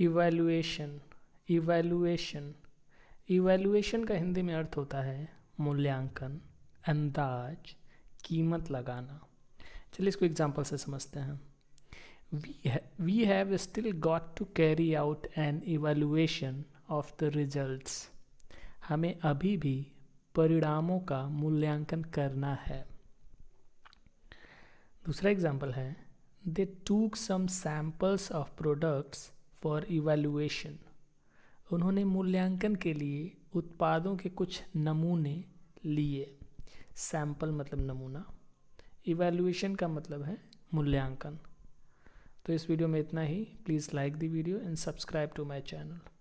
evaluation evaluation evaluation का हिंदी में अर्थ होता है मूल्यांकन अंदाज कीमत लगाना चलिए इसको एग्जाम्पल से समझते हैं we have still got to carry out an evaluation of the results हमें अभी भी परिणामों का मूल्यांकन करना है दूसरा एग्जाम्पल है they took some samples of products for evaluation उन्होंने मूल्यांकन के लिए उत्पादों के कुछ नमूने लिए सैंपल मतलब नमूना इवेल्युएशन का मतलब है मूल्यांकन तो इस वीडियो में इतना ही please like the video and subscribe to my channel